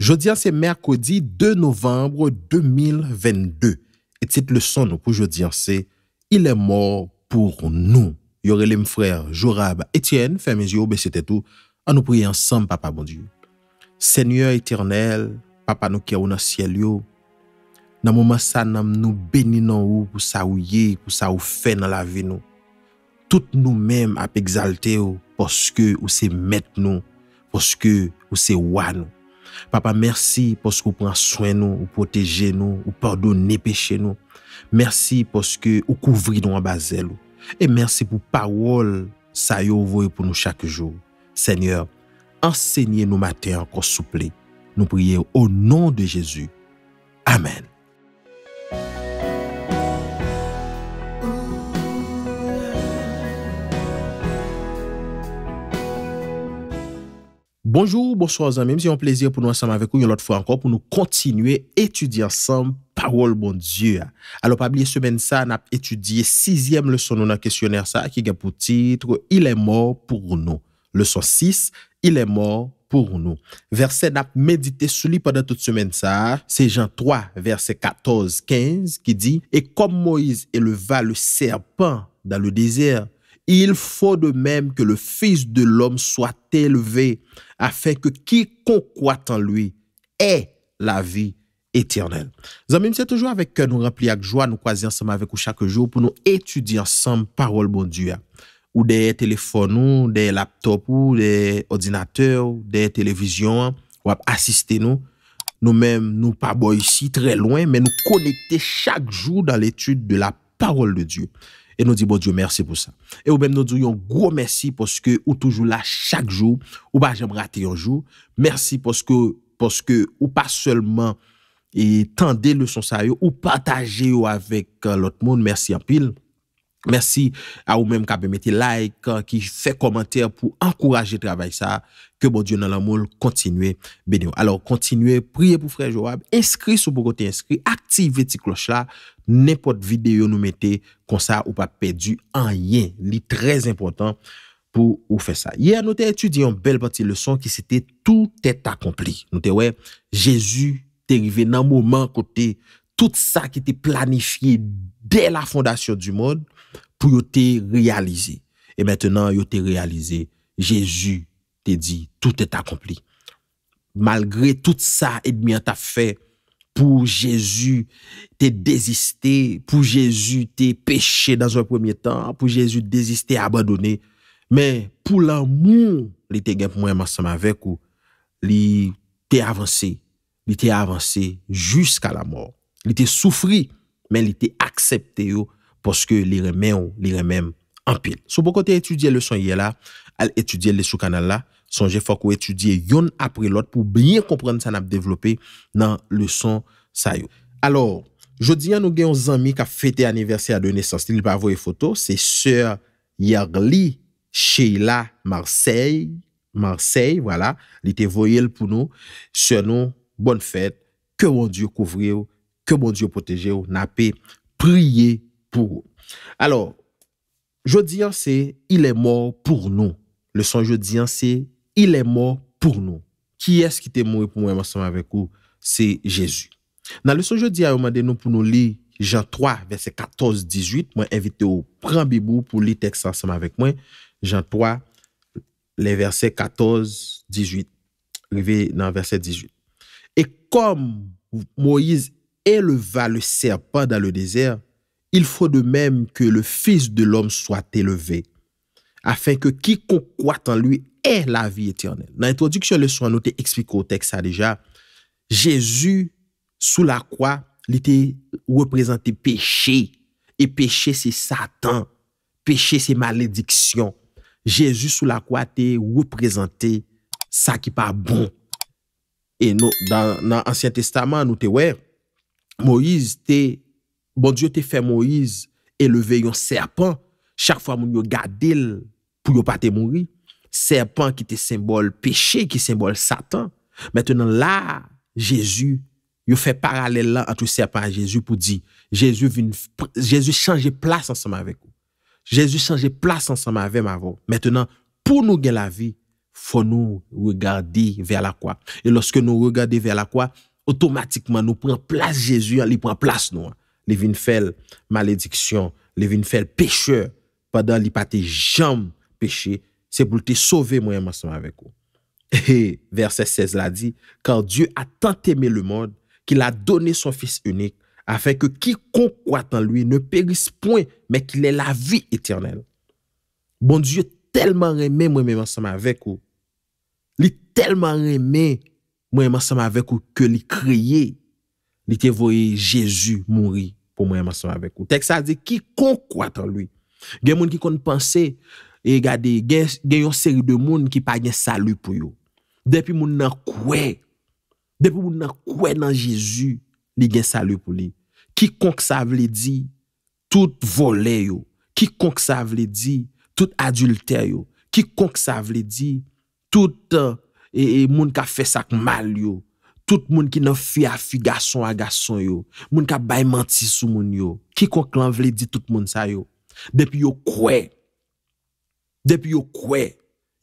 Jodi anse mèrkodi 2 novembre 2022 Etit lè son nou pou jodi anse Ilè mòr pou nou Yore lè m frè, Jorab, Etienne, Femizio, Besetetou An nou priye ansam papa bon diyo Senyor etirnel, papa nou kè ou nan sèl yo nan mouman sa nanm nou beni nan ou pou sa ou ye, pou sa ou fe nan la vi nou. Tout nou men ap egzalte ou, poske ou se met nou, poske ou se wane. Papa, mersi poske ou pran swen nou, ou proteje nou, ou pardonne peche nou. Mersi poske ou kouvri nou an bazel nou. E mersi pou pawol sa yo vwe pou nou chak jou. Senyor, ensegnye nou maten an konsouple. Nou priye ou nan de Jezu. Amen. Bonjour, bonsoir zanmim, si yon plesir pou nou ansanm avek ou, yon lot fwa ankon pou nou kontinue etudy ansanm, parol bonzyu a. Alo pabliye semen sa, nap etudye sizyem leson nou nan kesyoner sa, ki gen pou titre, ilen mor pou nou. Leson 6, ilen mor pou nou. Verset nap medite souli padan tout semen sa, se jan 3, verse 14-15, ki di, E kom Moise eleva le serpan dan le dezir. il faut de même que le Fils de l'homme soit élevé, afin que quiconque croit en lui ait la vie éternelle. Nous sommes toujours avec que nous remplis avec joie, nous croisons ensemble avec vous chaque jour pour nous étudier ensemble parole de Dieu. Ou des téléphones, ou des laptops, ou des ordinateurs, des télévisions, ou assister nous. Nous-mêmes, nous pas ici très loin, mais nous connecter chaque jour dans l'étude de la parole de Dieu. E nou di bon Diyo mersi pou sa. E ou men nou di yon gro mersi pou seke ou toujou la chak jou, ou ba jem rate yon jou. Mersi pou seke ou pa selman tende le son sa yo, ou pataje yo avèk euh, lot moun. Mersi apil. Mersi a ou men ka be meti like, ki fè komantèr pou ankoraje trabay sa. ke bon diyon nan la moun, kontinue bè diyon. Alors, kontinue, priye pou frè Joab, inskri sou pou kote inskri, aktive ti kloch la, nepot videyo nou mette konsa ou pa pedu an yen, li trez important pou ou fè sa. Yè, nou te etudi yon bel banti leson ki se te tout et accompli. Nou te wè, Jezu te rive nan mouman kote tout sa ki te planifiye de la fondasyon du moun pou yo te realize. Et maintenant, yo te realize Jezu te di, tout et accompli. Malgré tout sa et bien ta fè, pou Jésus te deziste, pou Jésus te peche dans un premier temps, pou Jésus te deziste, te abandone, men pou l'amour, li te gen pou mwen mwansama vek ou, li te avanse, li te avanse jusqu'a la mort. Li te soufri, men li te aksepte yo, poske li remen ou, li remen empil. Sou poko bon te etudye le son ye la, al etudye le sou kanal la, Sonje fok ou etudye yon apre lot pou blyen kompren san ap devlope nan le son sa yo. Alors, jodi an nou gen yon zanmi ka fete aniversè a de nesans. Ti li pa avoye foto, se sèr Yagli Cheila Marseille. Marseille, wala, li te voyel pou nou. Sèr nou, bon fèt, ke bon diyo kouvri yo, ke bon diyo poteje yo, na pe priye pou yo. Alors, jodi an se, ilè mor pou nou. Le son jodi an se... il est mort pour nous. Qui est-ce qui est mort pour moi ensemble avec vous? C'est Jésus. Dans le leçon jeudi, à à nous pour nous lire Jean 3, verset 14, 18. Moi, invité au prend Bibou pour lire texte ensemble avec moi. Jean 3, les versets 14, 18. Arrivé dans verset 18. Et comme Moïse éleva le serpent dans le désert, il faut de même que le Fils de l'homme soit élevé, afin que quiconque croit en lui la vi etionel. Nan introduksyon le sou, nou te eksplikotek sa deja, Jezu sou la kwa li bon. te reprezenti peche, e peche se satan, peche se malediksyon. Jezu sou la kwa te reprezenti sa ki pa bon. E nou, nan ansyen testaman, nou te wè, Moise te, bon diyo te fè Moise e leve yon serpan, chak fwa moun yo gadil pou yo pa te mouri. serpent qui était symbole péché, qui symbole Satan. Maintenant, là, Jésus, il fait parallèle là entre serpent et Jésus pour dire, Jésus, changeait Jésus changer place ensemble avec vous. Jésus changer place ensemble avec vous. Maintenant, pour nous gagner la vie, faut nous regarder vers la croix. Et lorsque nous regardons vers la croix, automatiquement, nous prenons place Jésus, il prend place nous. Il vient faire malédiction, il vient faire pécheur pendant qu'il n'a jamais péché. se pou te sove mwen yaman seman vek ou. Et verset 16 la di, kan Dieu a tant teme le monde ki la done son fils unique afin ke ki kon kwa tan lui ne perise pouen men ki le la vi eternel. Bon Dieu telman reme mwen yaman seman vek ou. Li telman reme mwen yaman seman vek ou ke li kriye li te voye Jezu mouri pou mwen yaman seman vek ou. Tek sa di ki kon kwa tan lui. Gen moun ki kon pense E gade, gen yon seri de moun ki pa gen salu pou yo. Depi moun nan kwe. Depi moun nan kwe nan Jezu, li gen salu pou li. Kikonk sa vle di, tout vole yo. Kikonk sa vle di, tout adulte yo. Kikonk sa vle di, tout euh, e, e, moun ka fe sak mal yo. Tout moun ki nan fi a fi gason a gason yo. Moun ka bay manti sou moun yo. Kikonk lan vle di tout moun sa yo. Depi yo kwe, Depi yo kwe,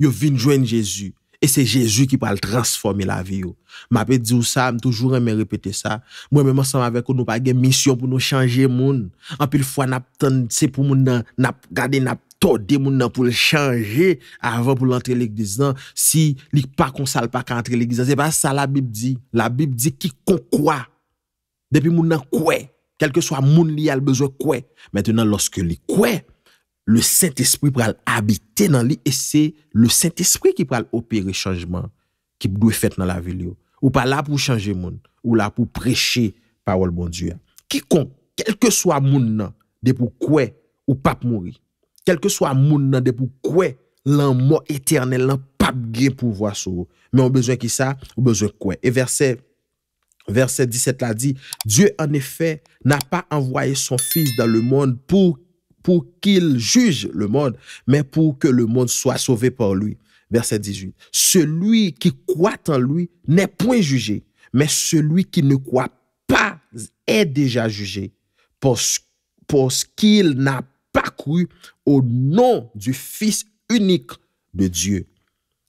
yo vin jwen Jezu. E se Jezu ki pa l transforme la vi yo. Ma pe di ou sa, m toujou reme repete sa. Mwen mè monsan avek ou nou pa gen misyon pou nou chanje moun. Anpil fwa nap tan, se pou moun nan, nap gade nap todé moun nan pou l chanje avan pou l antre liglizan. Si li pa konsal pa ka antre liglizan. Se pa sa la Bib di. La Bib di ki kon kwa. Depi moun nan kwe. Kelke swa moun li al bezwe kwe. Meten nan loske li kwe, Le Saint-Esprit pral habite nan li, e se le Saint-Esprit ki pral opere chanjman ki dwe fet nan la vil yo. Ou pa la pou chanje moun, ou la pou preche parol moun Diyan. Kikon, kelke swa moun nan, de pou kwe ou pap mouri. Kelke swa moun nan, de pou kwe lan moun eternel, lan pap gen pou vwa sou. Me ou bezwen ki sa, ou bezwen kwe. E verse 17 la di, Diyan en efè, na pa envoye son fils dan le moun pou kwe. pour qu'il juge le monde, mais pour que le monde soit sauvé par lui. Verset 18. Celui qui croit en lui n'est point jugé, mais celui qui ne croit pas est déjà jugé parce, qu'il n'a pas cru au nom du Fils unique de Dieu.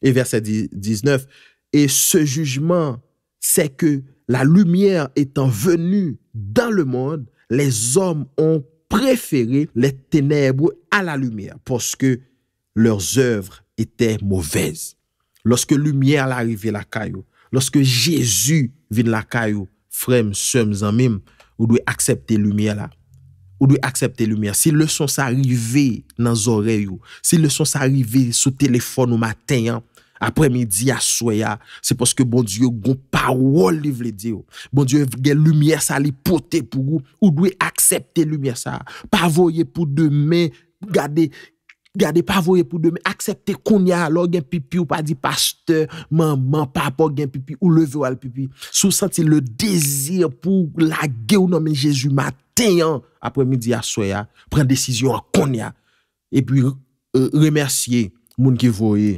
Et verset 19. Et ce jugement, c'est que la lumière étant venue dans le monde, les hommes ont Prefere le tenebre a la lumiè poske lèr zèvr etè mouvez. Lòske lumiè l'arivè lakayou, lòske jèzu vin lakayou, frem, sem, zanmim, ou dwe akseptè lumiè la. Ou dwe akseptè lumiè. Si lè son s'arivè nan zoreyou, si lè son s'arivè sou telefon ou matenyan, apre mi di aswaya, se poske bon diyo goun pa wou li vle diyo, bon diyo gen lumiye sa li pote pou gou, ou dwe aksepte lumiye sa, pa voye pou demen, gade, gade pa voye pou demen, aksepte konya, lor gen pipi ou pa di pasteur, man, man, pa, pa, gen pipi, ou leve wale pipi, sou senti le dezir pou la ge ou nomen Jezu, ma tenyan, apre mi di aswaya, pren desisyon konya, e pi euh, remersye moun ki voye,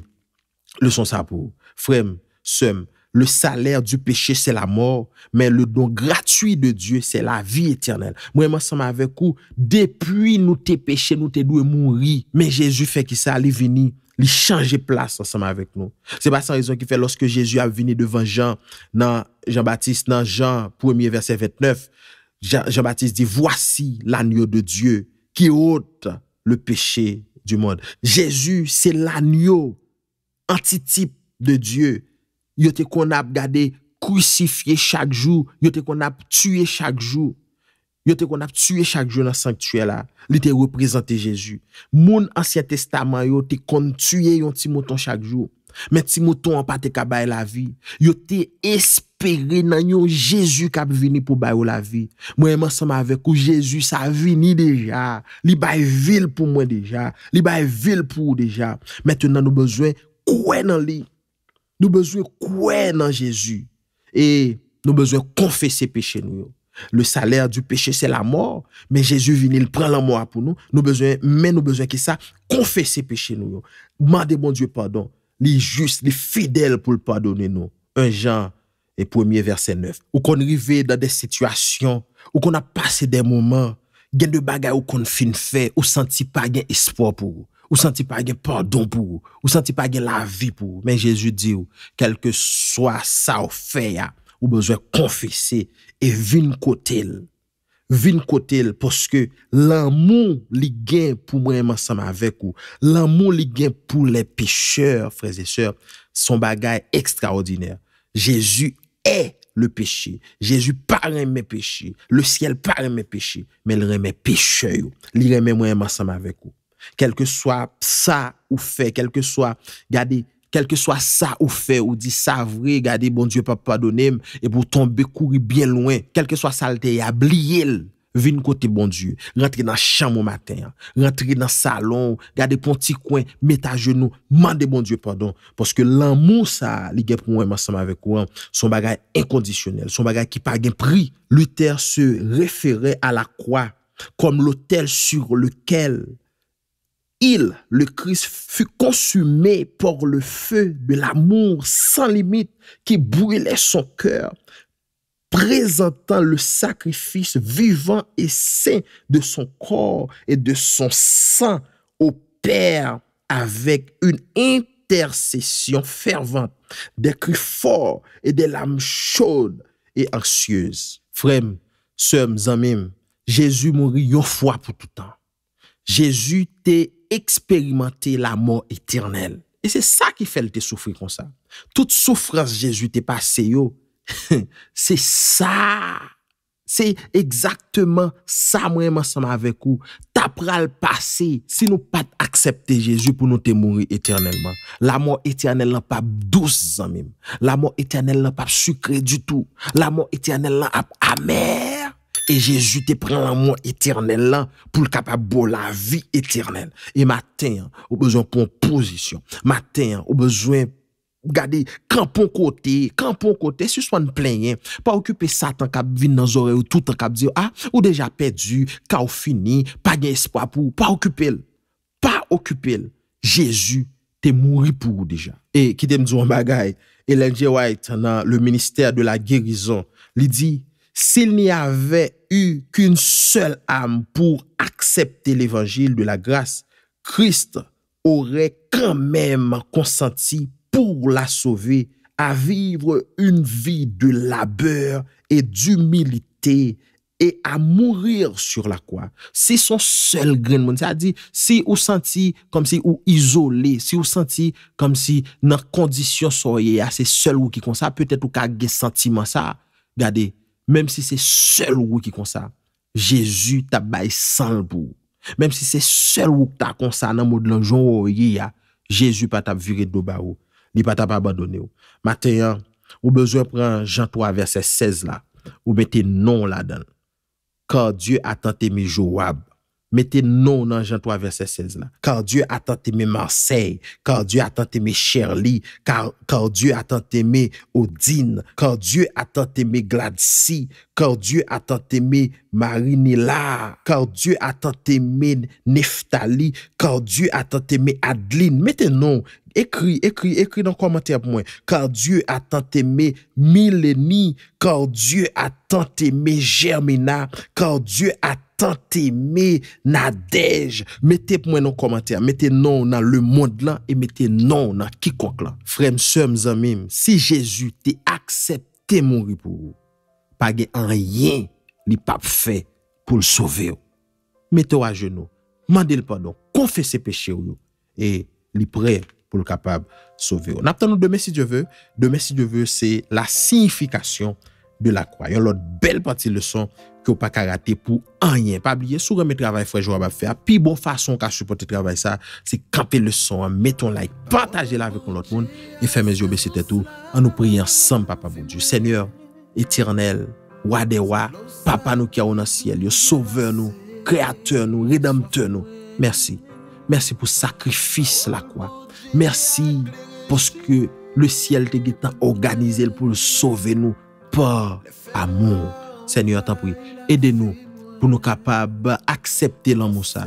Leçon ça pour frère, Sem, le salaire du péché, c'est la mort, mais le don gratuit de Dieu, c'est la vie éternelle. Moi, ensemble avec vous, depuis nous t'es péché, nous t'es doué mourir. Mais Jésus fait qu'il ça, il vini, il changer place ensemble avec nous. C'est pas sans raison qui fait lorsque Jésus a venu devant Jean, dans Jean-Baptiste, dans Jean 1 verset 29, Jean-Baptiste dit, voici l'agneau de Dieu qui ôte le péché du monde. Jésus, c'est l'agneau anti-tip de Diyo, yo te kon ap gade kousifiye chak jou, yo te kon ap tuye chak jou, yo te kon ap tuye chak jou nan sanktuyela, li te reprezente Jejou. Moun ansyen testaman yo te kon tuye yon ti mouton chak jou, men ti mouton anpate ka baye la vi, yo te espere nan yon Jejou kab vini pou baye ou la vi. Mwen yon manseman avek ou Jejou sa vini deja, li baye vil pou mwen deja, li baye vil pou ou deja. Mwen te nan nou bezwen, Kwen nan li, nou bezwen kwen nan Jezu. E nou bezwen konfese peche nou yo. Le saler du peche se la mor, men Jezu vinil pren la mor pou nou, nou bezwen men nou bezwen ki sa, konfese peche nou yo. Mande bon Dieu pardon, li just, li fidel pou l'pardonnen nou. Un jan, e premier verse 9. Ou kon rive dan de situasyon, ou kon a pase den mouman, gen de bagay ou kon fin fe, ou senti pa gen espoir pou ou. Ou santi pa gen pardon pou ou, ou santi pa gen lavi pou ou, men Jezu di ou, kelke swa sa ou fe ya, ou bezwe konfese, e vin kote el. Vin kote el, poske l'amou li gen pou mwen mansam avek ou, l'amou li gen pou le pecheur, freze seur, son bagay ekstraordinèr. Jezu e le peche, Jezu pa reme peche, le skel pa reme peche, men reme peche yo, li reme mwen mansam avek ou. kelke swa sa ou fe, kelke swa, gade, kelke swa sa ou fe, ou di sa vre, gade, bon Diyo pa padonem, e pou tombe kouri bien loin, kelke swa sa lte ya, bliyel, vin kote, bon Diyo, rentri nan chanm ou maten, rentri nan salon, gade pon ti kwen, met a jenou, mande, bon Diyo, padon, poske lan mou sa li genp mwen masama vek wan, son bagay enkondisyonel, son bagay ki pa genpri, luter se referè a la kwa, kom lotel sur lekel, le Christ, fut consumé par le feu de l'amour sans limite qui brûlait son cœur, présentant le sacrifice vivant et saint de son corps et de son sang au Père avec une intercession fervente, des cris forts et des larmes chaudes et anxieuses. frère sœurs, amis, Jésus mourit une fois pour tout temps. Jésus t'est expérimenter la mort éternelle. Et c'est ça qui fait le te souffrir comme ça. Toute souffrance Jésus t'est passé, yo, c'est ça. C'est exactement ça, moi, ensemble avec vous. T'apprends le passé si nous pas accepter Jésus pour nous te mourir éternellement. La mort éternelle n'est pas douce, même. La mort éternelle n'a pas sucré du tout. La mort éternelle n'est pas amère. E Et Jésus te pren la moun eternel lan pou l'kap abou la vi eternel. Et matin, ou bezwen pon pozisyon. Matin, ou bezwen gade kan pon kote, kan pon kote. Si sou an plenyen, pa okype sa tan kap vin nan zore ou tout tan kap diyo, a, ou deja pedu, ka ou fini, pa gen espwa pou ou, pa okype el. Pa okype el. Jésus te mouri pou ou deja. E, ki te mdou an bagay, Ellen G. White nan le Ministère de la Guérison, li di... S'il n'y avait eu qu'une seule âme pour accepter l'évangile de la grâce, Christ aurait quand même consenti pour la sauver à vivre une vie de labeur et d'humilité et à mourir sur la croix. C'est son seul grain de monde. C'est-à-dire, si vous sentez comme si vous isolé, si vous sentez comme si dans condition soyez, ah, c'est seul ou qui comme peut-être ou qu'à sentiment ça, regardez, Mem si se sel wou ki konsa, Jezu ta bay san l pou. Mem si se sel wou ki ta konsa nan moud lan joun wou yi ya, Jezu pa ta viret do ba ou, ni pa ta pa abandone ou. Mate ya, ou bezwen pren janto a verse 16 la, ou bete non la dan. Ka Diyo atante mi jou wab, Mette nou nan Jean 3 verset 16 la. Kandye atanteme Marseille. Kandye atanteme Shirley. Kandye atanteme Odine. Kandye atanteme Gladcy. Kandye atanteme Marinila. Kandye atanteme Neftali. Kandye atanteme Adeline. Mette nou. Ekri. Ekri nan kommenter pou mwen. Kandye atanteme Mileni. Kandye atanteme Germina. Kandye atanteme Tante mi, nadej, mette pou mwen nou komantia, mette nou nan le non mond lan, et mette nou nan kikok lan. Frem sem zanmim, si Jezu te aksepte moun ri pou ou, page an yin li pap fe pou l sove ou. Mete wajen nou, mande l pan nou, konfese peche ou nou, et li pre pou l kapab sove ou. Naptan nou de mes si Jeve, de mes si Jeve se la signifikasyon de la kwa, yon lot bel pati le son ki ou pa karate pou anyen pa bliye sou reme travay fwej wab ap fwea pi bon fason ka sou poti travay sa se kape le son, meton like, pataje la vekoun lot moun, e fèmè zi oube se te tou, an nou priye ansam papa voun seigneur, etirnel wadewa, papa nou ki aounan siel, yo sove nou, kreator nou, redamte nou, mersi mersi pou sakrifis la kwa mersi poske le siel te gitan organize l pou sove nou Port, amour, Seigneur, t'en prie. Ede nou pou nou kapab aksepte l'amoussa.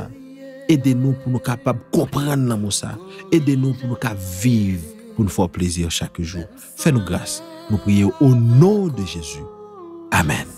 Ede nou pou nou kapab kompran l'amoussa. Ede nou pou nou kapab vive pou nou fò plézi chakoujou. Fè nou grâs, nou prie ou nou de Jésus. Amen.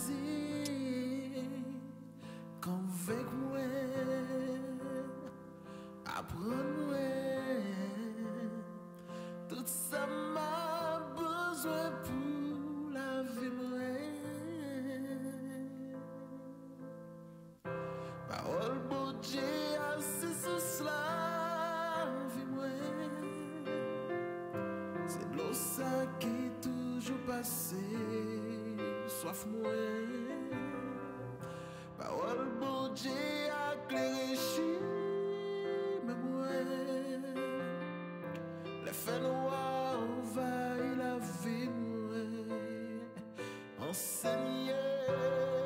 Souaf mwen Pa ou al boudje ak le rejime mwen Le fe noua ou vay la ve mwen Anse mwen